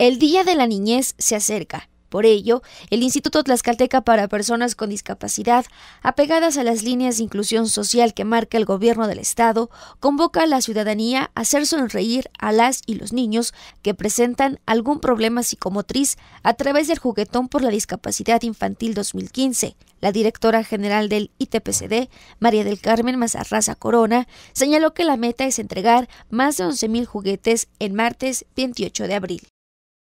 El Día de la Niñez se acerca. Por ello, el Instituto Tlaxcalteca para Personas con Discapacidad, apegadas a las líneas de inclusión social que marca el gobierno del Estado, convoca a la ciudadanía a hacer sonreír a las y los niños que presentan algún problema psicomotriz a través del Juguetón por la Discapacidad Infantil 2015. La directora general del ITPCD, María del Carmen Mazarraza Corona, señaló que la meta es entregar más de 11.000 juguetes en martes 28 de abril.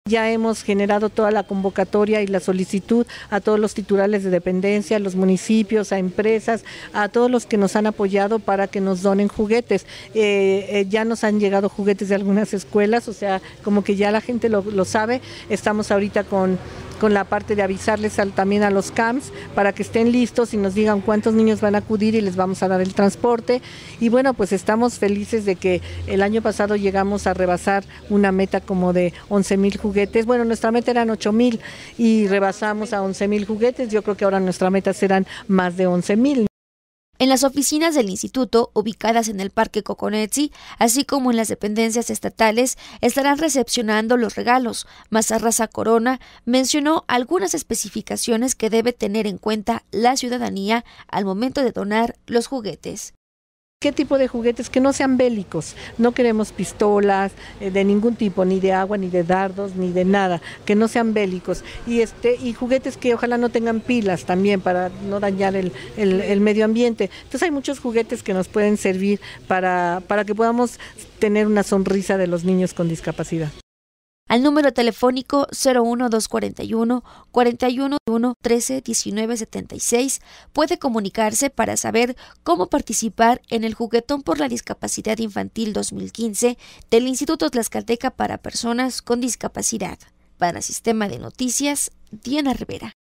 Ya hemos generado toda la convocatoria y la solicitud a todos los titulares de dependencia, a los municipios, a empresas, a todos los que nos han apoyado para que nos donen juguetes. Eh, eh, ya nos han llegado juguetes de algunas escuelas, o sea, como que ya la gente lo, lo sabe. Estamos ahorita con con la parte de avisarles también a los camps para que estén listos y nos digan cuántos niños van a acudir y les vamos a dar el transporte. Y bueno, pues estamos felices de que el año pasado llegamos a rebasar una meta como de 11 mil juguetes. Bueno, nuestra meta eran 8 mil y rebasamos a 11 mil juguetes. Yo creo que ahora nuestra meta serán más de 11 mil. En las oficinas del instituto, ubicadas en el Parque Coconetzi, así como en las dependencias estatales, estarán recepcionando los regalos. Mazarraza Corona mencionó algunas especificaciones que debe tener en cuenta la ciudadanía al momento de donar los juguetes. ¿Qué tipo de juguetes que no sean bélicos? No queremos pistolas eh, de ningún tipo, ni de agua, ni de dardos, ni de nada, que no sean bélicos. Y este y juguetes que ojalá no tengan pilas también para no dañar el, medio ambiente. Entonces hay muchos juguetes que nos pueden servir para que podamos tener una sonrisa de los niños con discapacidad al número telefónico 01241 411 13 1976 Puede comunicarse para saber cómo participar en el Juguetón por la Discapacidad Infantil 2015 del Instituto Tlaxcalteca para Personas con Discapacidad. Para Sistema de Noticias, Diana Rivera.